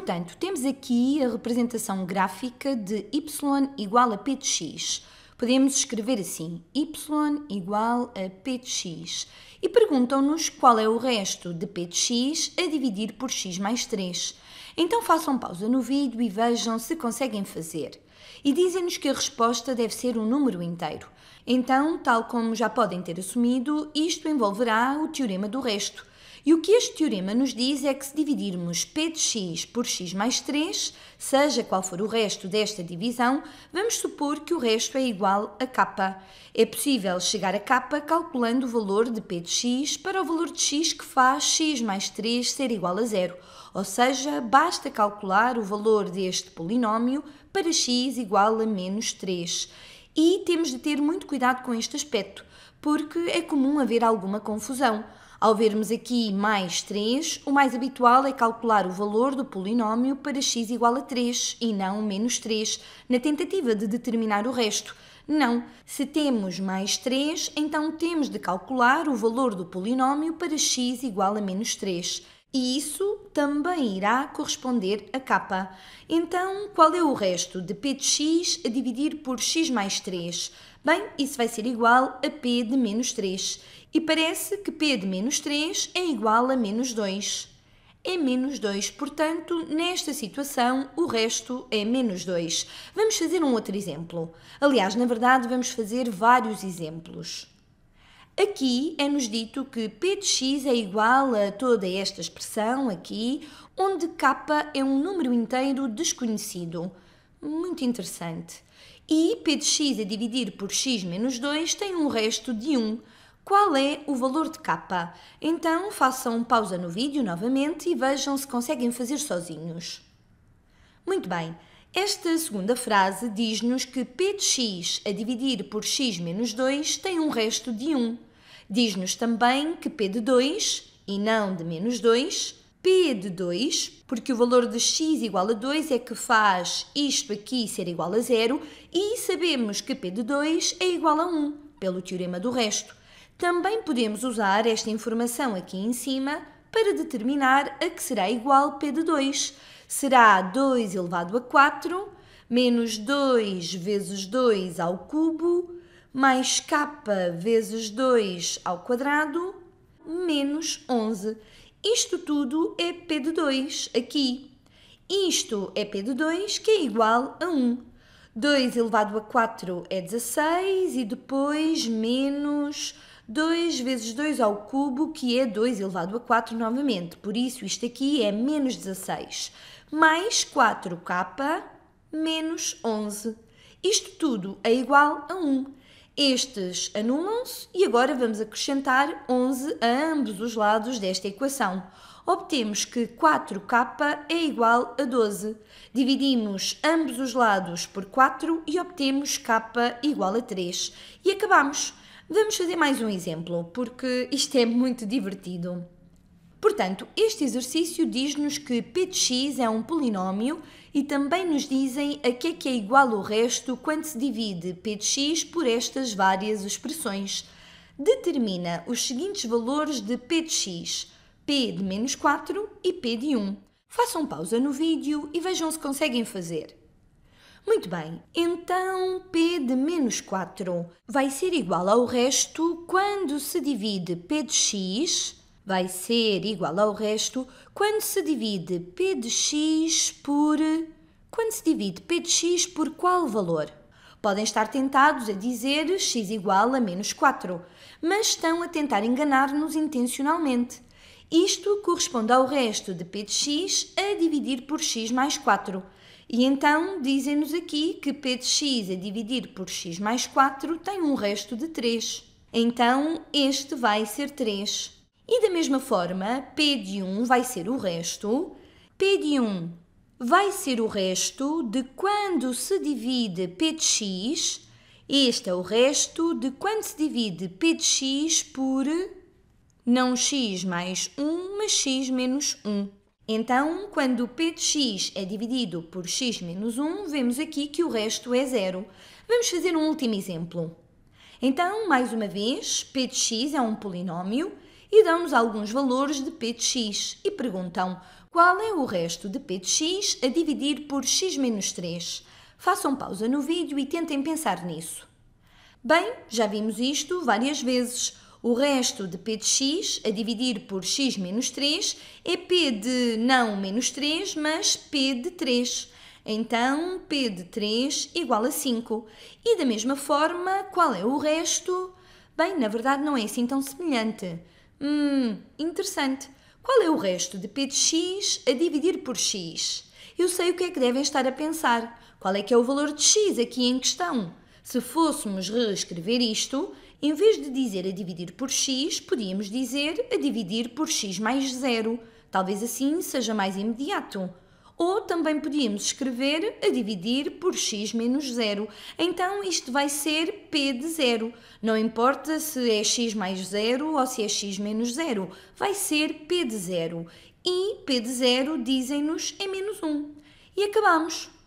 Portanto, temos aqui a representação gráfica de y igual a p de x. Podemos escrever assim, y igual a p de x. E perguntam-nos qual é o resto de p de x a dividir por x mais 3. Então façam pausa no vídeo e vejam se conseguem fazer. E dizem-nos que a resposta deve ser um número inteiro. Então, tal como já podem ter assumido, isto envolverá o teorema do resto, e o que este teorema nos diz é que se dividirmos p de x por x mais 3, seja qual for o resto desta divisão, vamos supor que o resto é igual a k. É possível chegar a k calculando o valor de p de x para o valor de x que faz x mais 3 ser igual a zero, ou seja, basta calcular o valor deste polinómio para x igual a menos 3. E temos de ter muito cuidado com este aspecto, porque é comum haver alguma confusão. Ao vermos aqui mais 3, o mais habitual é calcular o valor do polinómio para x igual a 3 e não menos 3, na tentativa de determinar o resto. Não, se temos mais 3, então temos de calcular o valor do polinómio para x igual a menos 3. E isso também irá corresponder a k. Então, qual é o resto de p de x a dividir por x mais 3? Bem, isso vai ser igual a p de menos 3. E parece que p de menos 3 é igual a menos 2. É menos 2, portanto, nesta situação, o resto é menos 2. Vamos fazer um outro exemplo. Aliás, na verdade, vamos fazer vários exemplos. Aqui é-nos dito que P de x é igual a toda esta expressão aqui, onde k é um número inteiro desconhecido. Muito interessante. E P de x a dividir por x menos 2 tem um resto de 1. Qual é o valor de k? Então façam pausa no vídeo novamente e vejam se conseguem fazer sozinhos. Muito bem. Esta segunda frase diz-nos que p de x a dividir por x menos 2 tem um resto de 1. Diz-nos também que p de 2, e não de menos 2, p de 2, porque o valor de x igual a 2 é que faz isto aqui ser igual a zero, e sabemos que p de 2 é igual a 1, pelo teorema do resto. Também podemos usar esta informação aqui em cima para determinar a que será igual P de 2. Será 2 elevado a 4 menos 2 vezes 2 ao cubo mais k vezes 2 ao quadrado menos 11. Isto tudo é P de 2 aqui. Isto é P de 2 que é igual a 1. 2 elevado a 4 é 16 e depois menos 2 vezes 2 ao cubo, que é 2 elevado a 4 novamente. Por isso, isto aqui é menos 16. Mais 4k menos 11. Isto tudo é igual a 1. Estes anulam-se e agora vamos acrescentar 11 a ambos os lados desta equação. Obtemos que 4k é igual a 12. Dividimos ambos os lados por 4 e obtemos k igual a 3. E acabamos. Vamos fazer mais um exemplo, porque isto é muito divertido. Portanto, este exercício diz-nos que p de x é um polinómio e também nos dizem a que é que é igual o resto quando se divide p de x por estas várias expressões. Determina os seguintes valores de p de x, p de menos 4 e p de 1. Façam pausa no vídeo e vejam se conseguem fazer. Muito bem, então P de menos 4 vai ser igual ao resto quando se divide P de x vai ser igual ao resto quando se divide P de x por... Quando se divide P de x por qual valor? Podem estar tentados a dizer x igual a menos 4, mas estão a tentar enganar-nos intencionalmente. Isto corresponde ao resto de P de x a dividir por x mais 4. E então dizem-nos aqui que p de x a é dividir por x mais 4 tem um resto de 3. Então este vai ser 3. E da mesma forma, p de 1 vai ser o resto. p de 1 vai ser o resto de quando se divide p de x. Este é o resto de quando se divide p de x por não x mais 1, mas x menos 1. Então, quando p de x é dividido por x menos 1, vemos aqui que o resto é zero. Vamos fazer um último exemplo. Então, mais uma vez, p de x é um polinômio e dão-nos alguns valores de p de x e perguntam qual é o resto de p de x a dividir por x menos 3. Façam pausa no vídeo e tentem pensar nisso. Bem, já vimos isto várias vezes. O resto de P de x a dividir por x menos 3 é P de não menos 3, mas P de 3. Então, P de 3 igual a 5. E da mesma forma, qual é o resto? Bem, na verdade não é assim tão semelhante. Hum, interessante. Qual é o resto de P de x a dividir por x? Eu sei o que é que devem estar a pensar. Qual é que é o valor de x aqui em questão? Se fôssemos reescrever isto, em vez de dizer a dividir por x, podíamos dizer a dividir por x mais zero. Talvez assim seja mais imediato. Ou também podíamos escrever a dividir por x menos zero. Então isto vai ser p de zero. Não importa se é x mais zero ou se é x menos zero, vai ser p de zero. E p de zero, dizem-nos, é menos 1. E acabamos.